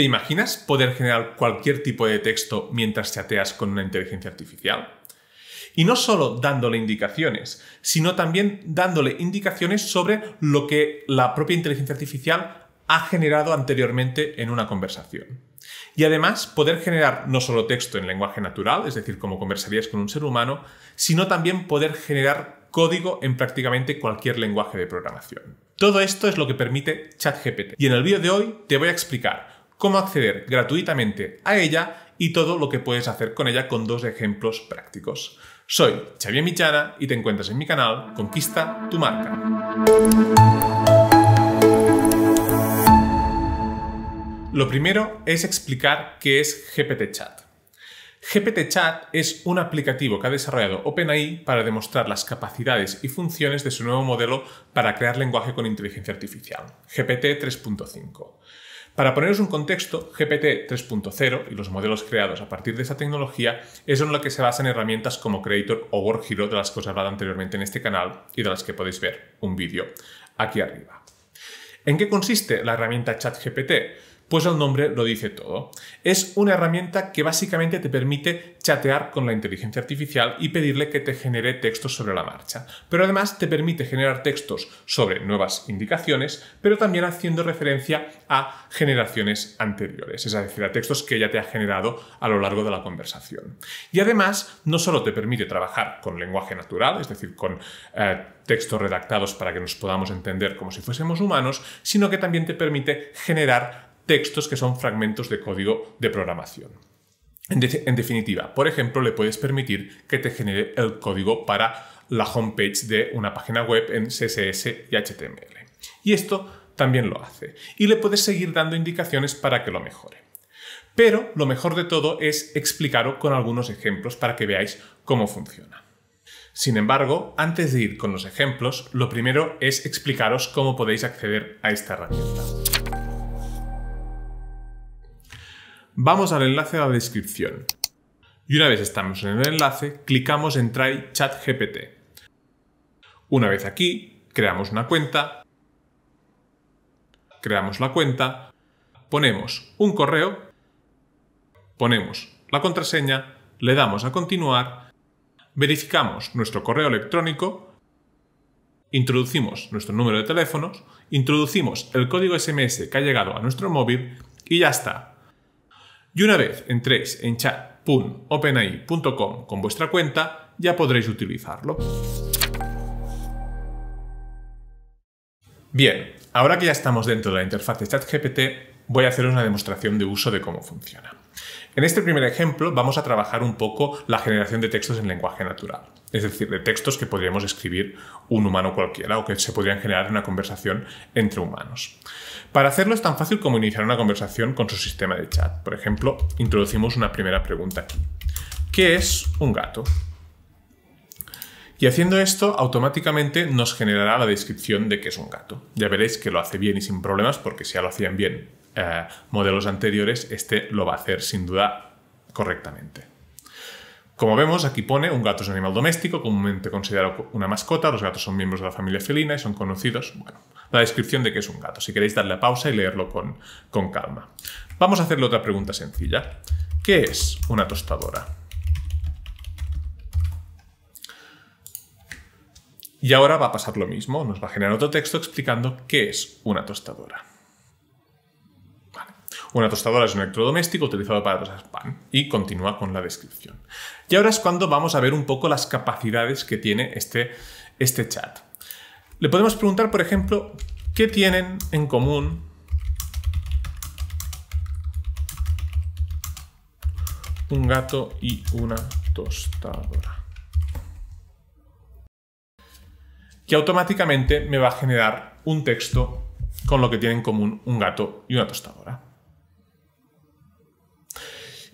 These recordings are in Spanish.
¿Te imaginas poder generar cualquier tipo de texto mientras chateas con una inteligencia artificial? Y no solo dándole indicaciones, sino también dándole indicaciones sobre lo que la propia inteligencia artificial ha generado anteriormente en una conversación. Y además poder generar no solo texto en lenguaje natural, es decir, como conversarías con un ser humano, sino también poder generar código en prácticamente cualquier lenguaje de programación. Todo esto es lo que permite ChatGPT. Y en el vídeo de hoy te voy a explicar cómo acceder gratuitamente a ella y todo lo que puedes hacer con ella con dos ejemplos prácticos. Soy Xavier Michana y te encuentras en mi canal Conquista tu marca. Lo primero es explicar qué es GPT Chat. GPT Chat es un aplicativo que ha desarrollado OpenAI para demostrar las capacidades y funciones de su nuevo modelo para crear lenguaje con inteligencia artificial, GPT 3.5. Para poneros un contexto, GPT 3.0 y los modelos creados a partir de esta tecnología es en lo que se basan herramientas como Creator o Hero, de las que os he hablado anteriormente en este canal y de las que podéis ver un vídeo aquí arriba. ¿En qué consiste la herramienta ChatGPT? Pues el nombre lo dice todo. Es una herramienta que básicamente te permite chatear con la inteligencia artificial y pedirle que te genere textos sobre la marcha. Pero además te permite generar textos sobre nuevas indicaciones, pero también haciendo referencia a generaciones anteriores, es decir, a textos que ella te ha generado a lo largo de la conversación. Y además, no solo te permite trabajar con lenguaje natural, es decir, con eh, textos redactados para que nos podamos entender como si fuésemos humanos, sino que también te permite generar textos que son fragmentos de código de programación. En, definitiva, por ejemplo, le puedes permitir que te genere el código para la homepage de una página web en CSS y HTML. Y esto también lo hace. Y le puedes seguir dando indicaciones para que lo mejore. Pero lo mejor de todo es explicaros con algunos ejemplos para que veáis cómo funciona. Sin embargo, antes de ir con los ejemplos, lo primero es explicaros cómo podéis acceder a esta herramienta. Vamos al enlace de la descripción. Y una vez estamos en el enlace, clicamos en Try Chat GPT. Una vez aquí, creamos una cuenta, creamos la cuenta, ponemos un correo, ponemos la contraseña, le damos a continuar, verificamos nuestro correo electrónico, introducimos nuestro número de teléfonos, introducimos el código SMS que ha llegado a nuestro móvil y ya está, y una vez entréis en chat.openai.com con vuestra cuenta, ya podréis utilizarlo. Bien, ahora que ya estamos dentro de la interfaz de ChatGPT, voy a hacer una demostración de uso de cómo funciona. En este primer ejemplo vamos a trabajar un poco la generación de textos en lenguaje natural, es decir, de textos que podríamos escribir un humano cualquiera o que se podrían generar en una conversación entre humanos. Para hacerlo es tan fácil como iniciar una conversación con su sistema de chat. Por ejemplo, introducimos una primera pregunta aquí. ¿Qué es un gato? Y haciendo esto, automáticamente nos generará la descripción de qué es un gato. Ya veréis que lo hace bien y sin problemas, porque si ya lo hacían bien eh, modelos anteriores, este lo va a hacer sin duda correctamente. Como vemos, aquí pone, un gato es un animal doméstico, comúnmente considerado una mascota, los gatos son miembros de la familia felina y son conocidos, bueno, la descripción de qué es un gato, si queréis darle pausa y leerlo con, calma. Vamos a hacerle otra pregunta sencilla. ¿Qué es una tostadora? Y ahora va a pasar lo mismo, nos va a generar otro texto explicando qué es una tostadora. Una tostadora es un electrodoméstico utilizado para tostar pan y continúa con la descripción. Y ahora es cuando vamos a ver un poco las capacidades que tiene este, este chat. Le podemos preguntar, por ejemplo, ¿qué tienen en común un gato y una tostadora? Que automáticamente me va a generar un texto con lo que tienen en común un gato y una tostadora.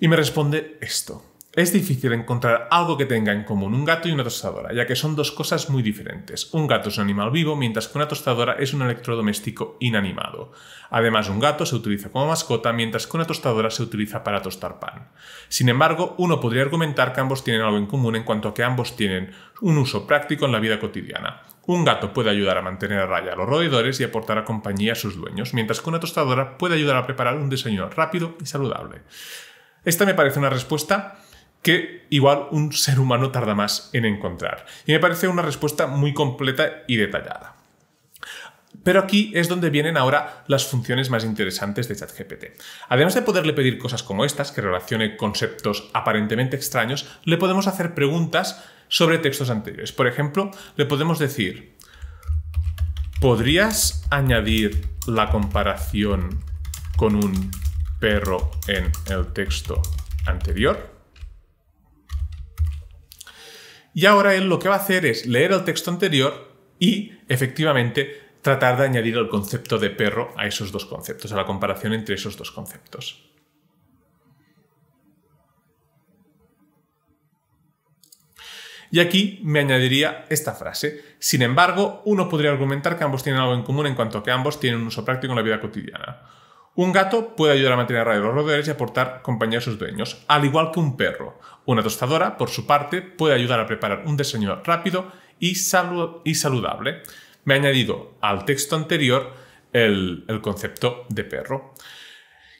Y me responde esto. Es difícil encontrar algo que tenga en común un gato y una tostadora, ya que son dos cosas muy diferentes. Un gato es un animal vivo, mientras que una tostadora es un electrodoméstico inanimado. Además, un gato se utiliza como mascota, mientras que una tostadora se utiliza para tostar pan. Sin embargo, uno podría argumentar que ambos tienen algo en común en cuanto a que ambos tienen un uso práctico en la vida cotidiana. Un gato puede ayudar a mantener a raya a los roedores y aportar a compañía a sus dueños, mientras que una tostadora puede ayudar a preparar un desayuno rápido y saludable. Esta me parece una respuesta que igual un ser humano tarda más en encontrar. Y me parece una respuesta muy completa y detallada. Pero aquí es donde vienen ahora las funciones más interesantes de ChatGPT. Además de poderle pedir cosas como estas, que relacione conceptos aparentemente extraños, le podemos hacer preguntas sobre textos anteriores. Por ejemplo, le podemos decir, ¿podrías añadir la comparación con un perro en el texto anterior? Y ahora él lo que va a hacer es leer el texto anterior y efectivamente tratar de añadir el concepto de perro a esos dos conceptos, a la comparación entre esos dos conceptos. Y aquí me añadiría esta frase. Sin embargo, uno podría argumentar que ambos tienen algo en común en cuanto a que ambos tienen un uso práctico en la vida cotidiana. Un gato puede ayudar a mantener a los roedores y aportar compañía a sus dueños, al igual que un perro. Una tostadora, por su parte, puede ayudar a preparar un diseño rápido y, saludable. Me ha añadido al texto anterior el concepto de perro.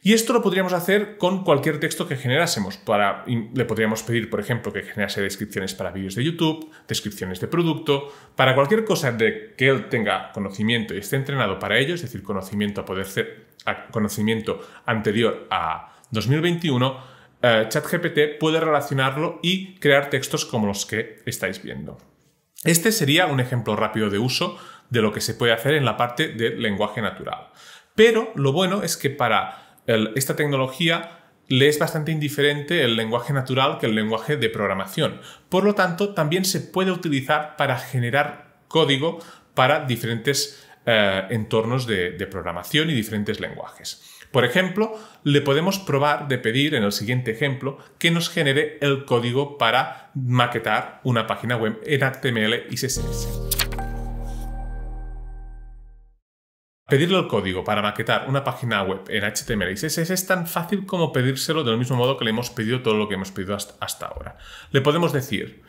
Y esto lo podríamos hacer con cualquier texto que generásemos. Para, le podríamos pedir, por ejemplo, que generase descripciones para vídeos de YouTube, descripciones de producto, para cualquier cosa de que él tenga conocimiento y esté entrenado para ello, es decir, conocimiento poder ser, conocimiento anterior a 2021, eh, ChatGPT puede relacionarlo y crear textos como los que estáis viendo. Este sería un ejemplo rápido de uso de lo que se puede hacer en la parte del lenguaje natural. Pero lo bueno es que para esta tecnología le es bastante indiferente el lenguaje natural que el lenguaje de programación. Por lo tanto, también se puede utilizar para generar código para diferentes eh, entornos de programación y diferentes lenguajes. Por ejemplo, le podemos probar de pedir en el siguiente ejemplo que nos genere el código para maquetar una página web en HTML y CSS. Pedirle el código para maquetar una página web en HTML y CSS es tan fácil como pedírselo del mismo modo que le hemos pedido todo lo que hemos pedido hasta ahora. Le podemos decir,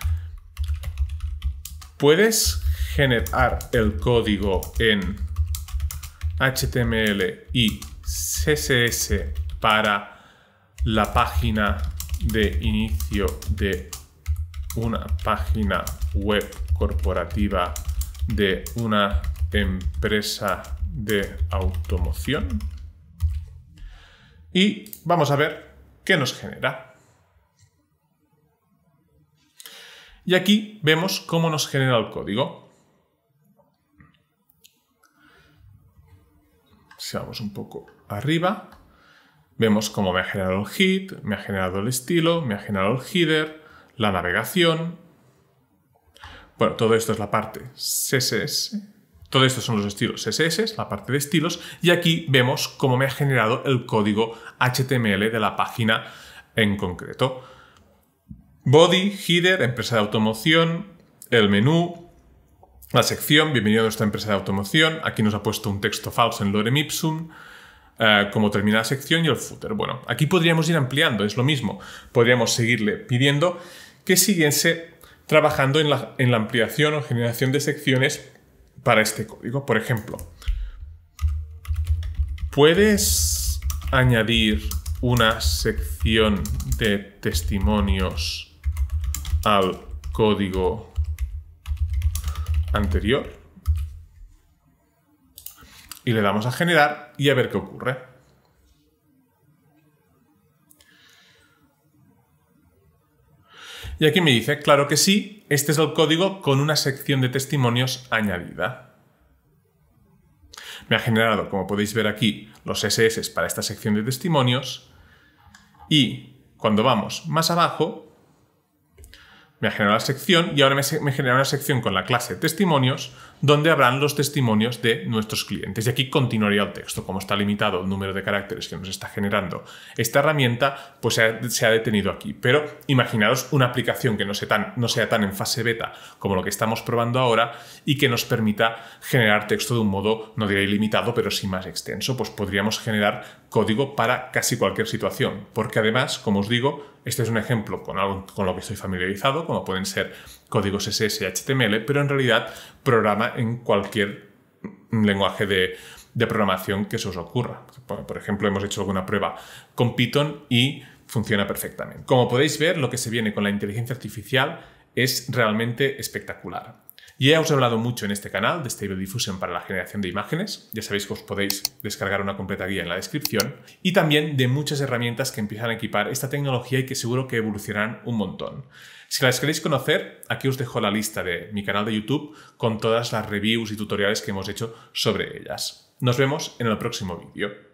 puedes generar el código en HTML y CSS para la página de inicio de una página web corporativa de una empresa de automoción. Y vamos a ver qué nos genera. Y aquí vemos cómo nos genera el código. Si vamos un poco arriba, vemos cómo me ha generado el hit, me ha generado el estilo, me ha generado el header, la navegación. Bueno, todo esto es la parte CSS, todo esto son los estilos CSS, la parte de estilos, y aquí vemos cómo me ha generado el código HTML de la página en concreto. Body, header, empresa de automoción, el menú, la sección, bienvenido a nuestra empresa de automoción. Aquí nos ha puesto un texto falso en lorem ipsum, eh, como termina la sección y el footer. Bueno, aquí podríamos ir ampliando, es lo mismo. Podríamos seguirle pidiendo que siguiese trabajando en la ampliación o generación de secciones para este código. Por ejemplo, puedes añadir una sección de testimonios al código anterior y le damos a generar y a ver qué ocurre. Y aquí me dice, claro que sí, este es el código con una sección de testimonios añadida. Me ha generado, como podéis ver aquí, los SS para esta sección de testimonios y cuando vamos más abajo, me ha generado la sección y ahora me, genera una sección con la clase testimonios donde habrán los testimonios de nuestros clientes. Y aquí continuaría el texto. Como está limitado el número de caracteres que nos está generando esta herramienta, pues se ha, detenido aquí. Pero imaginaros una aplicación que no sea, tan, no sea tan en fase beta como lo que estamos probando ahora y que nos permita generar texto de un modo, no diría ilimitado, pero sí más extenso. Pues podríamos generar código para casi cualquier situación, porque además, como os digo, este es un ejemplo con algo con lo que estoy familiarizado, como pueden ser códigos SS HTML, pero en realidad programa en cualquier lenguaje de, de programación que se os ocurra. Por ejemplo, hemos hecho alguna prueba con Python y funciona perfectamente. Como podéis ver, lo que se viene con la inteligencia artificial es realmente espectacular. Y ya os he hablado mucho en este canal de Stable Diffusion para la generación de imágenes. Ya sabéis que os podéis descargar una completa guía en la descripción. Y también de muchas herramientas que empiezan a equipar esta tecnología y que seguro que evolucionarán un montón. Si las queréis conocer, aquí os dejo la lista de mi canal de YouTube con todas las reviews y tutoriales que hemos hecho sobre ellas. Nos vemos en el próximo vídeo.